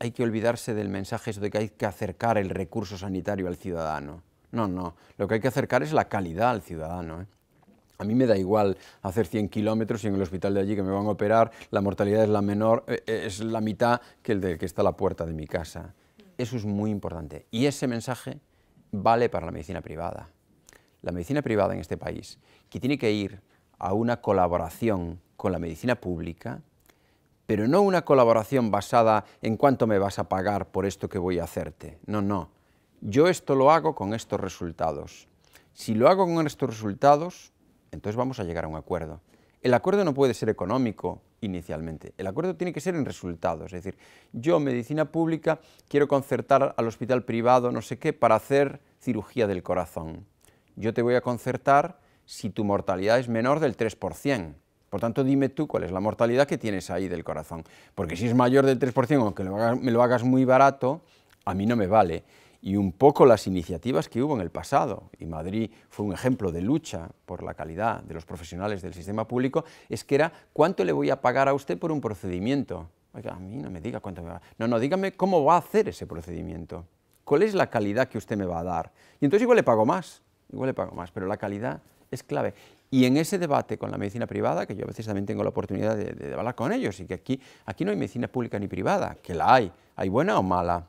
hay que olvidarse del mensaje de que hay que acercar el recurso sanitario al ciudadano. No, no, lo que hay que acercar es la calidad al ciudadano. ¿eh? A mí me da igual hacer 100 kilómetros y en el hospital de allí que me van a operar la mortalidad es la menor, eh, eh, es la mitad que el de que está a la puerta de mi casa. Eso es muy importante. Y ese mensaje vale para la medicina privada. La medicina privada en este país, que tiene que ir a una colaboración con la medicina pública, pero no una colaboración basada en cuánto me vas a pagar por esto que voy a hacerte. No, no. Yo esto lo hago con estos resultados. Si lo hago con estos resultados, entonces vamos a llegar a un acuerdo. El acuerdo no puede ser económico inicialmente. El acuerdo tiene que ser en resultados. Es decir, yo, medicina pública, quiero concertar al hospital privado, no sé qué, para hacer cirugía del corazón. Yo te voy a concertar si tu mortalidad es menor del 3%. Por tanto, dime tú cuál es la mortalidad que tienes ahí del corazón. Porque si es mayor del 3%, aunque me lo hagas muy barato, a mí no me vale. Y un poco las iniciativas que hubo en el pasado, y Madrid fue un ejemplo de lucha por la calidad de los profesionales del sistema público, es que era cuánto le voy a pagar a usted por un procedimiento. a mí no me diga cuánto me va a... No, no, dígame cómo va a hacer ese procedimiento. ¿Cuál es la calidad que usted me va a dar? Y entonces igual le pago más, igual le pago más, pero la calidad es clave. Y en ese debate con la medicina privada, que yo a veces también tengo la oportunidad de, hablar con ellos, y que aquí, aquí no hay medicina pública ni privada, que la hay, hay buena o mala,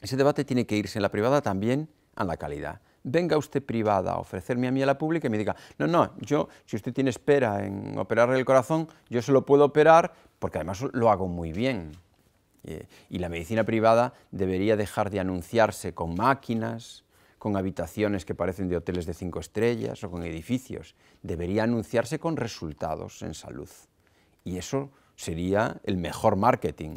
ese debate tiene que irse en la privada también a la calidad. Venga usted privada a ofrecerme a mí a la pública y me diga, no, no, yo, si usted tiene espera en operarle el corazón, yo se lo puedo operar porque además lo hago muy bien. Eh, y la medicina privada debería dejar de anunciarse con máquinas, con habitaciones que parecen de hoteles de cinco estrellas o con edificios. Debería anunciarse con resultados en salud. Y eso sería el mejor marketing.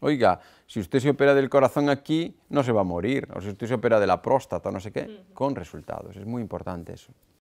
Oiga, si usted se opera del corazón aquí, no se va a morir. O si usted se opera de la próstata, no sé qué, con resultados. Es muy importante eso.